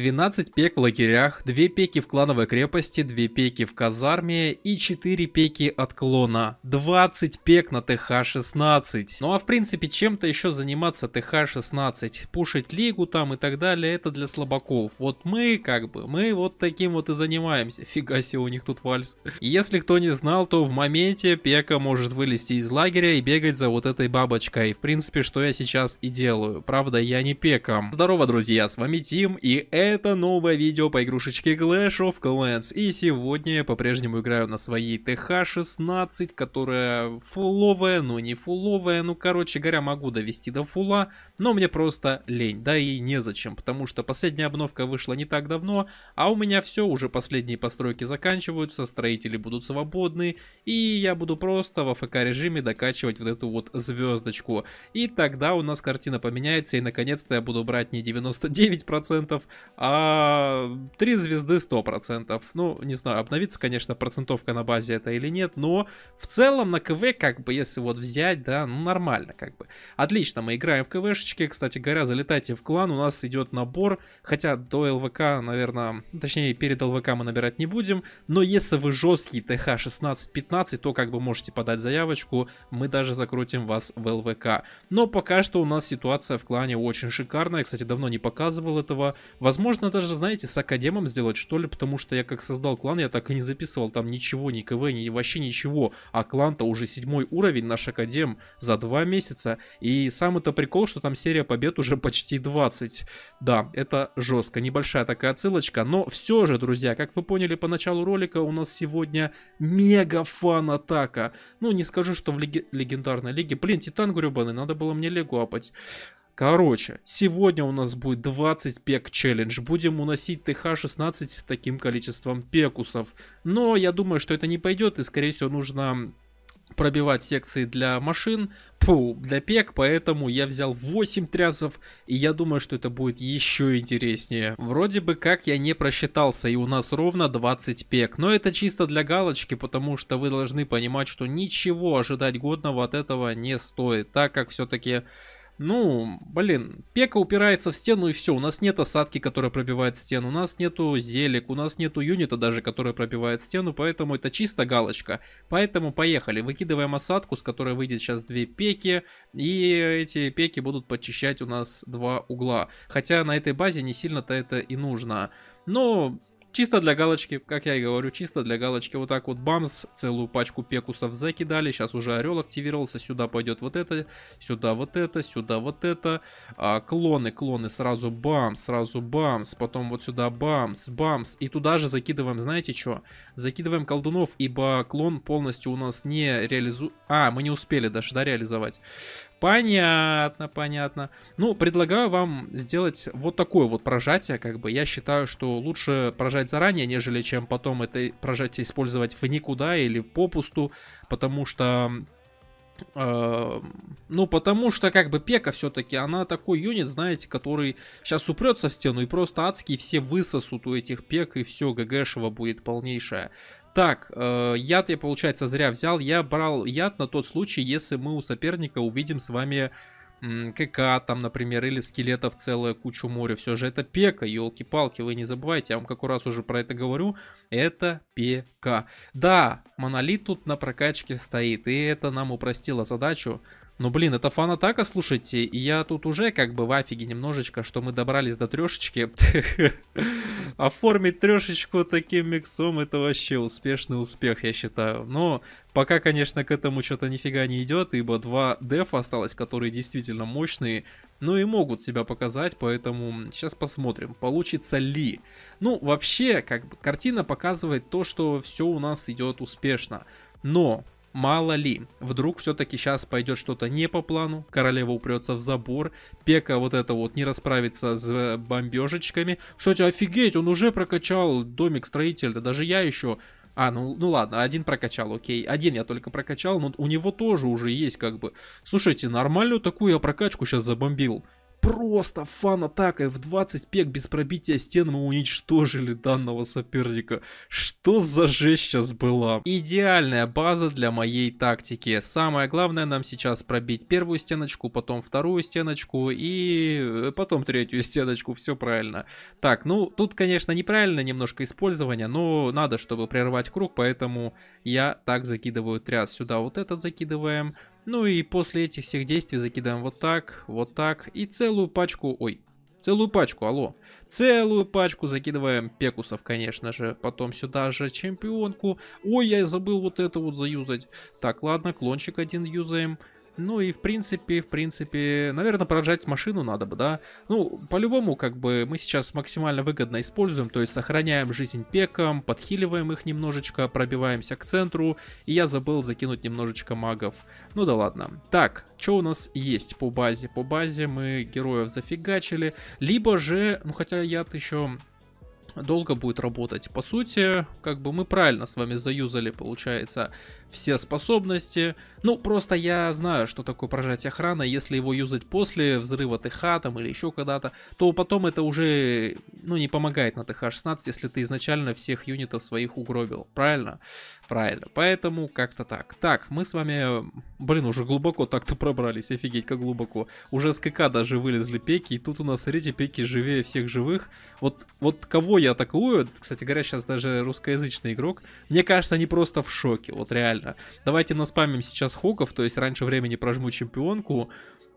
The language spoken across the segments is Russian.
12 пек в лагерях, 2 пеки в клановой крепости, 2 пеки в казарме и 4 пеки от клона. 20 пек на ТХ-16. Ну а в принципе чем-то еще заниматься ТХ-16. Пушить лигу там и так далее, это для слабаков. Вот мы как бы, мы вот таким вот и занимаемся. Фига себе у них тут вальс. Если кто не знал, то в моменте пека может вылезти из лагеря и бегать за вот этой бабочкой. В принципе, что я сейчас и делаю. Правда, я не пеком. Здорово, друзья, с вами Тим и это это новое видео по игрушечке Clash of Clans. И сегодня я по-прежнему играю на своей ТХ-16, которая фуловая, но не фуловая. Ну, короче говоря, могу довести до фула, но мне просто лень. Да и незачем, потому что последняя обновка вышла не так давно, а у меня все, уже последние постройки заканчиваются, строители будут свободны, и я буду просто в АФК режиме докачивать вот эту вот звездочку. И тогда у нас картина поменяется, и наконец-то я буду брать не 99%, а 3 звезды 100%. Ну, не знаю, обновится, конечно, процентовка на базе это или нет, но в целом на КВ, как бы, если вот взять, да, ну, нормально, как бы. Отлично, мы играем в КВшечке, кстати говоря, залетайте в клан, у нас идет набор, хотя до ЛВК, наверное, точнее, перед ЛВК мы набирать не будем, но если вы жесткий ТХ 16-15, то как бы можете подать заявочку, мы даже закрутим вас в ЛВК. Но пока что у нас ситуация в клане очень шикарная, кстати, давно не показывал этого, возможно, Возможно, даже, знаете, с Академом сделать, что ли, потому что я как создал клан, я так и не записывал там ничего, ни КВ, ни вообще ничего. А клан-то уже седьмой уровень, наш Академ, за два месяца. И самый-то прикол, что там серия побед уже почти 20. Да, это жестко. Небольшая такая отсылочка, но все же, друзья, как вы поняли по началу ролика, у нас сегодня мега фан-атака. Ну, не скажу, что в леги легендарной лиге. Блин, Титан гребаный, надо было мне Легу апать. Короче, сегодня у нас будет 20 пек челлендж. Будем уносить ТХ-16 таким количеством пекусов. Но я думаю, что это не пойдет и скорее всего нужно пробивать секции для машин, пу, для пек, поэтому я взял 8 трясов, и я думаю, что это будет еще интереснее. Вроде бы как я не просчитался, и у нас ровно 20 пек, но это чисто для галочки, потому что вы должны понимать, что ничего ожидать годного от этого не стоит, так как все-таки ну, блин, пека упирается в стену и все. У нас нет осадки, которая пробивает стену. У нас нету зелек, у нас нету юнита даже, который пробивает стену. Поэтому это чисто галочка. Поэтому поехали. Выкидываем осадку, с которой выйдет сейчас две пеки. И эти пеки будут подчищать у нас два угла. Хотя на этой базе не сильно-то это и нужно. Но Чисто для галочки, как я и говорю, чисто для галочки. Вот так вот бамс, целую пачку пекусов закидали. Сейчас уже орел активировался, сюда пойдет вот это, сюда вот это, сюда вот это. А, клоны, клоны, сразу бамс, сразу бамс, потом вот сюда бамс, бамс. И туда же закидываем, знаете что? Закидываем колдунов, ибо клон полностью у нас не реализу... А, мы не успели даже, да, реализовать. Понятно, понятно. Ну, предлагаю вам сделать вот такое вот прожатие, как бы. Я считаю, что лучше прожать заранее, нежели чем потом это прожатие использовать в никуда или попусту, потому что... Э, ну, потому что, как бы, Пека все-таки, она такой юнит, знаете, который сейчас упрется в стену и просто адские все высосут у этих Пек, и все, ГГшево будет полнейшее. Так, э, яд я, получается, зря взял. Я брал яд на тот случай, если мы у соперника увидим с вами КК там, например, или скелетов целая кучу моря. Все же это пека, елки-палки, вы не забывайте, я вам как раз уже про это говорю, это пека. Да, монолит тут на прокачке стоит, и это нам упростило задачу. Ну, блин, это фан слушайте. И я тут уже как бы в афиге немножечко, что мы добрались до трешечки. Оформить трешечку таким миксом, это вообще успешный успех, я считаю. Но пока, конечно, к этому что-то нифига не идет, ибо два дефа осталось, которые действительно мощные но ну и могут себя показать, поэтому сейчас посмотрим, получится ли. Ну, вообще, как бы, картина показывает то, что все у нас идет успешно. Но Мало ли, вдруг все-таки сейчас пойдет что-то не по плану, королева упрется в забор, Пека вот это вот не расправится с э, бомбежечками. Кстати, офигеть, он уже прокачал домик строителя, даже я еще... А, ну, ну ладно, один прокачал, окей. Один я только прокачал, но у него тоже уже есть как бы... Слушайте, нормальную такую я прокачку сейчас забомбил просто фан-атакой в 20 пек без пробития стен мы уничтожили данного соперника. Что за жесть сейчас была? Идеальная база для моей тактики. Самое главное нам сейчас пробить первую стеночку, потом вторую стеночку и э, потом третью стеночку. Все правильно. Так, ну тут, конечно, неправильно немножко использование, но надо, чтобы прервать круг, поэтому я так закидываю тряс. Сюда вот это закидываем. Ну и после этих всех действий закидаем вот так, вот так и целую пачку, ой, целую пачку, алло, целую пачку закидываем пекусов, конечно же, потом сюда же чемпионку, ой, я забыл вот это вот заюзать, так, ладно, клончик один юзаем, ну и в принципе, в принципе, наверное, поражать машину надо бы, да. Ну, по-любому, как бы, мы сейчас максимально выгодно используем, то есть сохраняем жизнь пекам, подхиливаем их немножечко, пробиваемся к центру. И я забыл закинуть немножечко магов. Ну да ладно. Так, что у нас есть по базе? По базе мы героев зафигачили. Либо же, ну хотя яд еще долго будет работать. По сути, как бы мы правильно с вами заюзали, получается, все способности. Ну, просто я знаю, что такое прожатие храна. Если его юзать после взрыва ТХ там или еще когда-то, то потом это уже, ну, не помогает на ТХ-16, если ты изначально всех юнитов своих угробил. Правильно? Правильно. Поэтому как-то так. Так, мы с вами, блин, уже глубоко так-то пробрались. Офигеть, как глубоко. Уже с КК даже вылезли пеки, и тут у нас, смотрите, пеки живее всех живых. Вот, вот кого я атакую, кстати говоря, сейчас даже русскоязычный игрок, мне кажется, они просто в шоке. Вот реально реально. Давайте наспамим сейчас хоков, то есть раньше времени прожму чемпионку,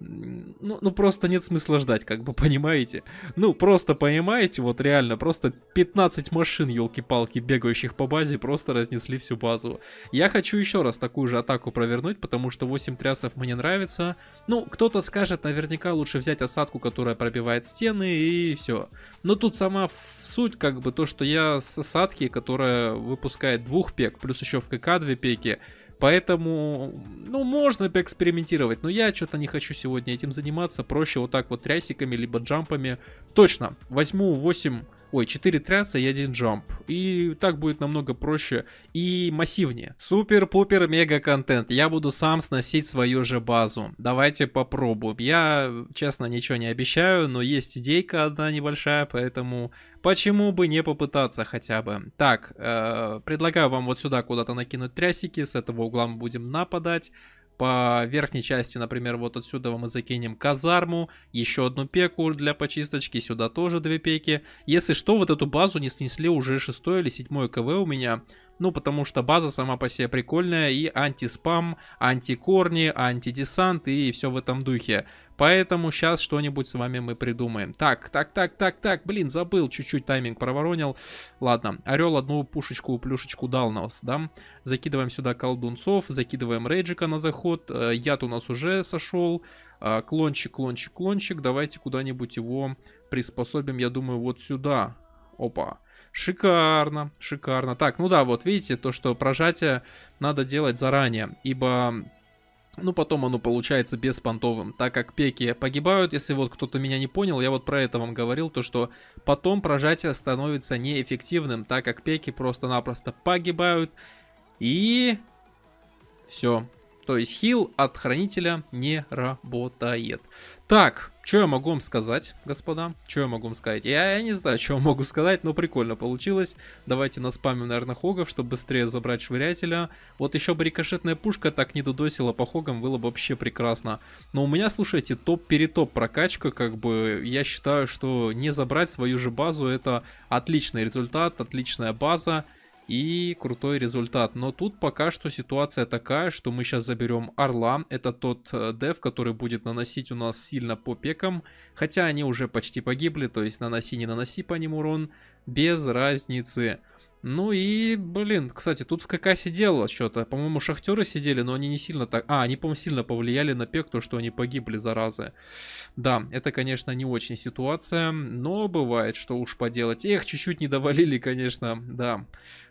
ну, ну просто нет смысла ждать, как бы понимаете. Ну просто понимаете, вот реально, просто 15 машин, елки-палки, бегающих по базе, просто разнесли всю базу. Я хочу еще раз такую же атаку провернуть, потому что 8 трясов мне нравится. Ну, кто-то скажет, наверняка лучше взять осадку, которая пробивает стены и все. Но тут сама суть, как бы то, что я с осадки, которая выпускает двух пек, плюс еще в КК две пеки, Поэтому, ну, можно поэкспериментировать, но я что-то не хочу сегодня этим заниматься. Проще вот так вот трясиками, либо джампами. Точно, возьму 8 ой, 4 тряса и 1 джамп. И так будет намного проще и массивнее. Супер-пупер мега контент. Я буду сам сносить свою же базу. Давайте попробуем. Я, честно, ничего не обещаю, но есть идейка одна небольшая, поэтому почему бы не попытаться хотя бы. Так, э, предлагаю вам вот сюда куда-то накинуть трясики, с этого угла мы будем нападать. По верхней части, например, вот отсюда мы закинем казарму, еще одну пеку для почисточки, сюда тоже две пеки. Если что, вот эту базу не снесли уже 6 или 7 КВ у меня. Ну, потому что база сама по себе прикольная и антиспам, антикорни, антидесант и все в этом духе. Поэтому сейчас что-нибудь с вами мы придумаем. Так, так, так, так, так, блин, забыл, чуть-чуть тайминг проворонил. Ладно, Орел одну пушечку, плюшечку дал нас, да? Закидываем сюда колдунцов, закидываем Рейджика на заход. Э, яд у нас уже сошел. Э, клончик, клончик, клончик. Давайте куда-нибудь его приспособим, я думаю, вот сюда. Опа. Шикарно, шикарно. Так, ну да, вот видите, то, что прожатие надо делать заранее, ибо ну, потом оно получается беспонтовым, так как пеки погибают, если вот кто-то меня не понял, я вот про это вам говорил, то что потом прожатие становится неэффективным, так как пеки просто-напросто погибают, и все. То есть хил от хранителя не работает. Так, что я могу вам сказать, господа? Что я могу вам сказать? Я, я не знаю, что я могу сказать, но прикольно получилось. Давайте наспамим, наверное, хогов, чтобы быстрее забрать швырятеля. Вот еще бы рикошетная пушка так не додосила по хогам, было бы вообще прекрасно. Но у меня, слушайте, топ-перетоп прокачка, как бы, я считаю, что не забрать свою же базу, это отличный результат, отличная база и крутой результат. Но тут пока что ситуация такая, что мы сейчас заберем Орла. Это тот э, деф, который будет наносить у нас сильно по пекам. Хотя они уже почти погибли, то есть наноси, не наноси по ним урон. Без разницы. Ну и, блин, кстати, тут в КК сидело что-то. По-моему, шахтеры сидели, но они не сильно так... А, они, по-моему, сильно повлияли на ПЕК, то, что они погибли, заразы. Да, это, конечно, не очень ситуация, но бывает, что уж поделать. Эх, чуть-чуть не довалили, конечно, да.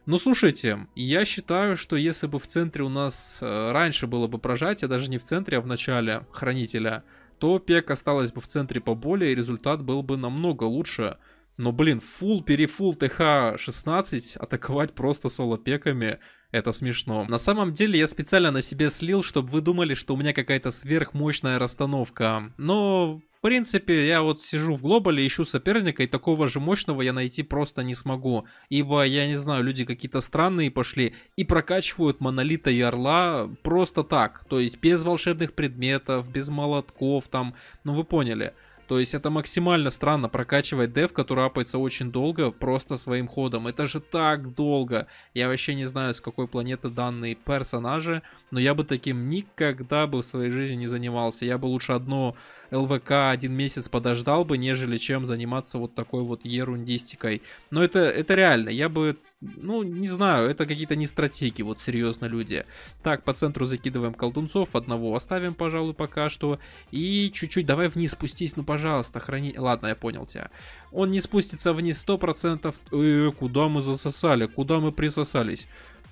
Ну, слушайте, я считаю, что если бы в центре у нас э, раньше было бы прожатие, даже не в центре, а в начале хранителя, то ПЕК осталось бы в центре поболее, и результат был бы намного лучше. Но, ну, блин, фул перефул ТХ-16 атаковать просто соло-пеками это смешно. На самом деле я специально на себе слил, чтобы вы думали, что у меня какая-то сверхмощная расстановка. Но в принципе, я вот сижу в глобале, ищу соперника, и такого же мощного я найти просто не смогу. Ибо, я не знаю, люди какие-то странные пошли и прокачивают Монолита и Орла просто так. То есть без волшебных предметов, без молотков там, ну вы поняли. То есть это максимально странно прокачивать деф, который апается очень долго, просто своим ходом. Это же так долго. Я вообще не знаю, с какой планеты данные персонажи, но я бы таким никогда бы в своей жизни не занимался. Я бы лучше одно ЛВК один месяц подождал бы, нежели чем заниматься вот такой вот ерундистикой. Но это, это реально. Я бы ну, не знаю, это какие-то не стратеги, вот серьезно, люди. Так, по центру закидываем колдунцов, одного оставим, пожалуй, пока что. И чуть-чуть, давай вниз спустись, ну, пожалуйста, храни... Ладно, я понял тебя. Он не спустится вниз 100%. Э, куда мы засосали, куда мы присосались?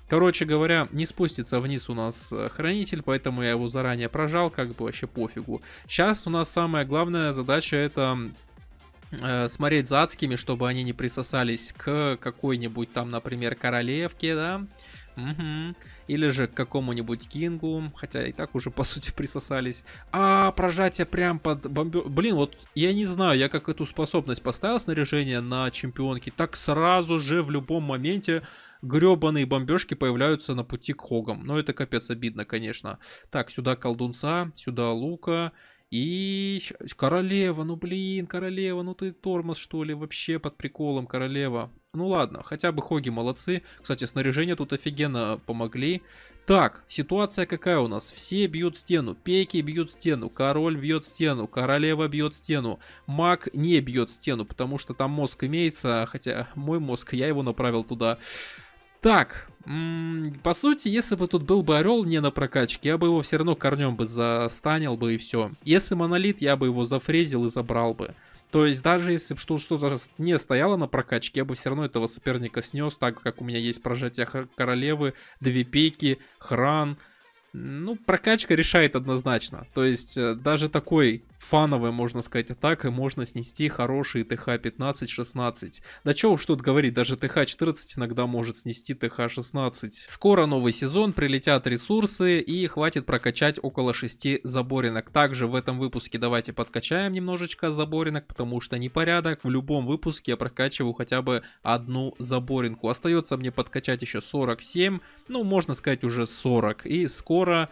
Короче говоря, не спустится вниз у нас э, хранитель, поэтому я его заранее прожал, как бы вообще пофигу. Сейчас у нас самая главная задача это Э, смотреть за адскими, чтобы они не присосались к какой-нибудь там, например, королевке, да, угу. или же к какому-нибудь кингу, хотя и так уже, по сути, присосались. А, прожатие прям под бомбер... Блин, вот я не знаю, я как эту способность поставил снаряжение на чемпионке, так сразу же в любом моменте гребаные бомбежки появляются на пути к хогам. Но ну, это капец обидно, конечно. Так, сюда колдунца, сюда лука, и королева, ну блин, королева, ну ты тормоз что ли, вообще под приколом королева. Ну ладно, хотя бы хоги молодцы. Кстати, снаряжение тут офигенно помогли. Так, ситуация какая у нас? Все бьют стену, пейки бьют стену, король бьет стену, королева бьет стену, маг не бьет стену, потому что там мозг имеется, хотя мой мозг, я его направил туда. Так, по сути, если бы тут был бы Орел не на прокачке, я бы его все равно корнем бы застанил бы и все. Если Монолит, я бы его зафрезил и забрал бы. То есть даже если бы что-то не стояло на прокачке, я бы все равно этого соперника снес, так как у меня есть прожатие королевы, две пейки, хран. Ну, прокачка решает однозначно. То есть э, даже такой фановая, можно сказать, атака, можно снести хорошие ТХ-15-16. Да чего уж тут говорить, даже ТХ-14 иногда может снести ТХ-16. Скоро новый сезон, прилетят ресурсы и хватит прокачать около 6 заборинок. Также в этом выпуске давайте подкачаем немножечко заборинок, потому что непорядок. В любом выпуске я прокачиваю хотя бы одну заборинку. Остается мне подкачать еще 47, ну можно сказать уже 40. И скоро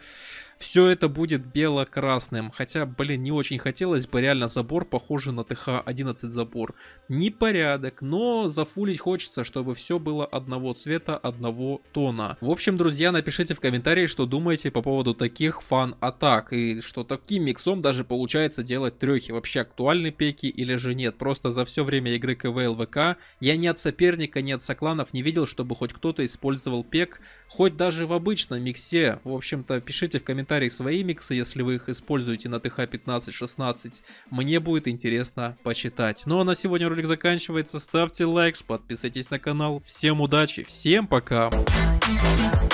все это будет бело-красным. Хотя, блин, не очень хотелось бы, реально забор похожий на ТХ-11 забор. Не порядок, но зафулить хочется, чтобы все было одного цвета, одного тона. В общем, друзья, напишите в комментарии, что думаете по поводу таких фан-атак, и что таким миксом даже получается делать трехи. Вообще актуальны пеки или же нет? Просто за все время игры КВЛВК я ни от соперника, ни от сокланов не видел, чтобы хоть кто-то использовал пек, хоть даже в обычном миксе. В общем-то, пишите в комментариях, комментарий свои миксы, если вы их используете на ТХ 15-16. Мне будет интересно почитать. Ну а на сегодня ролик заканчивается. Ставьте лайк, подписывайтесь на канал. Всем удачи, всем пока! Пока.